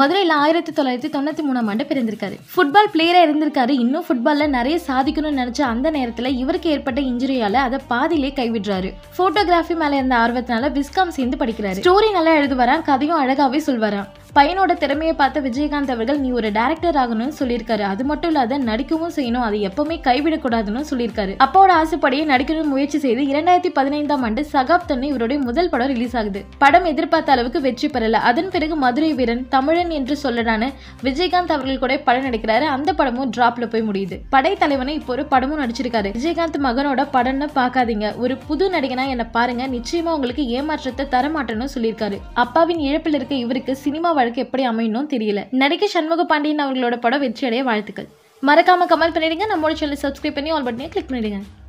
மதுரையில் ஆயிரத்தி தொள்ளாயிரத்தி தொண்ணூற்றி மூணாம் ஆண்டு பிறந்திருக்காரு ஃபுட்பால் பிளேயராக இருந்திருக்காரு இன்னும் ஃபுட்பாலில் நிறைய சாதிக்கணும்னு நினச்ச அந்த நேரத்தில் இவருக்கு ஏற்பட்ட இன்ஜுரியால் அதை பாதியிலே கைவிடுறாரு ஃபோட்டோகிராஃபி மேலே இருந்த ஆர்வத்தினால விஸ்காம் சேர்ந்து படிக்கிறாரு ஸ்டோரி நல்லா எழுதுவாராம் கதையும் அழகாகவே சொல்வாராம் பையனோட திறமையை பார்த்த விஜயகாந்த் அவர்கள் நீ ஒரு டேரக்டர் ஆகணும்னு சொல்லியிருக்காரு அது மட்டும் இல்லாத நடிக்கவும் செய்யணும் அதை எப்பவுமே கைவிடக்கூடாதுன்னு சொல்லியிருக்காரு அப்பாவோட ஆசைப்படியே நடிக்கணும்னு முயற்சி செய்து இரண்டாயிரத்தி பதினைந்தாம் ஆண்டு சகாப் தன்னை இவருடைய முதல் படம் ரிலீஸ் ஆகுது படம் எதிர்பார்த்த அளவுக்கு வெற்றி பெறல அதன் பிறகு மதுரை வீரன் தமிழன் என்று சொல்லடான விஜயகாந்த் அவர்கள் கூட படம் நடிக்கிறாரு அந்த படமும் டிராப்ல போய் முடியுது படை தலைவனை இப்போ ஒரு படமும் நடிச்சிருக்காரு விஜயகாந்த் மகனோட படம்னு பாக்காதீங்க ஒரு புது நடிகனா என்ன பாருங்க நிச்சயமா உங்களுக்கு ஏமாற்றத்தை தரமாட்டேன்னு சொல்லியிருக்காரு அப்பாவின் இழப்பில் இருக்க இவருக்கு சினிமா வழக்கு எப்படி அமையணும் தெரியல நடிகை சண்முக பாண்டியன் அவர்களோட படம் வெற்றியடைய வாழ்த்துக்கள் மறக்காம கமெண்ட் பண்ணிடுங்க நம்மளோட சேனல் சப்ஸ்கிரைப் பண்ணி ஆல் பட்டனையும் கிளிக் பண்ணிடுங்க